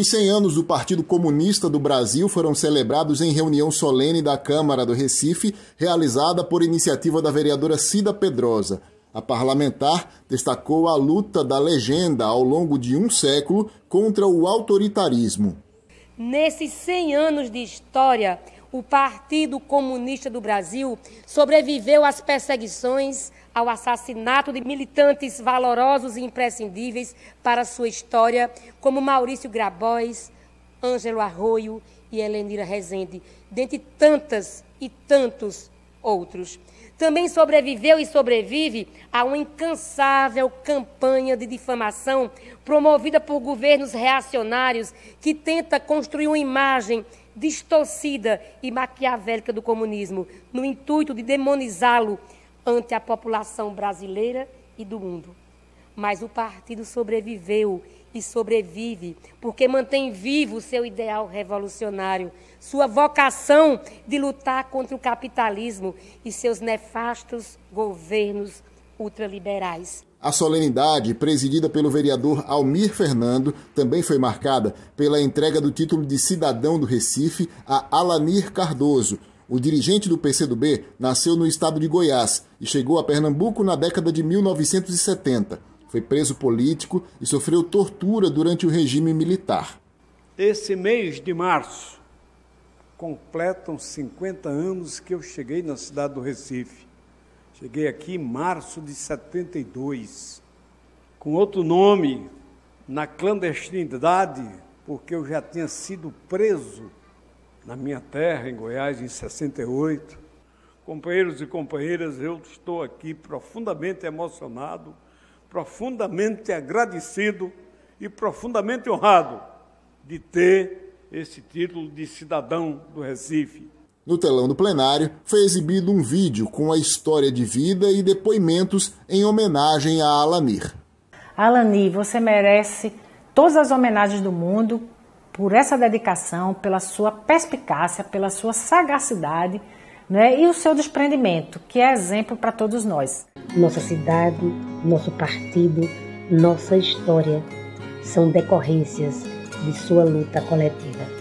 Os 100 anos do Partido Comunista do Brasil foram celebrados em reunião solene da Câmara do Recife, realizada por iniciativa da vereadora Cida Pedrosa. A parlamentar destacou a luta da legenda ao longo de um século contra o autoritarismo. Nesses 100 anos de história, o Partido Comunista do Brasil sobreviveu às perseguições, ao assassinato de militantes valorosos e imprescindíveis para sua história, como Maurício Grabois, Ângelo Arroio e Helenira Rezende, dentre tantas e tantos outros. Também sobreviveu e sobrevive a uma incansável campanha de difamação promovida por governos reacionários que tenta construir uma imagem distorcida e maquiavélica do comunismo, no intuito de demonizá-lo ante a população brasileira e do mundo. Mas o partido sobreviveu e sobrevive porque mantém vivo o seu ideal revolucionário, sua vocação de lutar contra o capitalismo e seus nefastos governos ultraliberais. A solenidade, presidida pelo vereador Almir Fernando, também foi marcada pela entrega do título de cidadão do Recife a Alanir Cardoso, o dirigente do PCdoB nasceu no estado de Goiás e chegou a Pernambuco na década de 1970. Foi preso político e sofreu tortura durante o regime militar. Esse mês de março completam 50 anos que eu cheguei na cidade do Recife. Cheguei aqui em março de 72, com outro nome, na clandestinidade, porque eu já tinha sido preso na minha terra, em Goiás, em 68. Companheiros e companheiras, eu estou aqui profundamente emocionado, profundamente agradecido e profundamente honrado de ter esse título de cidadão do Recife. No telão do plenário foi exibido um vídeo com a história de vida e depoimentos em homenagem a Alanir. Alanir, você merece todas as homenagens do mundo por essa dedicação, pela sua perspicácia, pela sua sagacidade né, e o seu desprendimento, que é exemplo para todos nós. Nossa cidade, nosso partido, nossa história são decorrências de sua luta coletiva.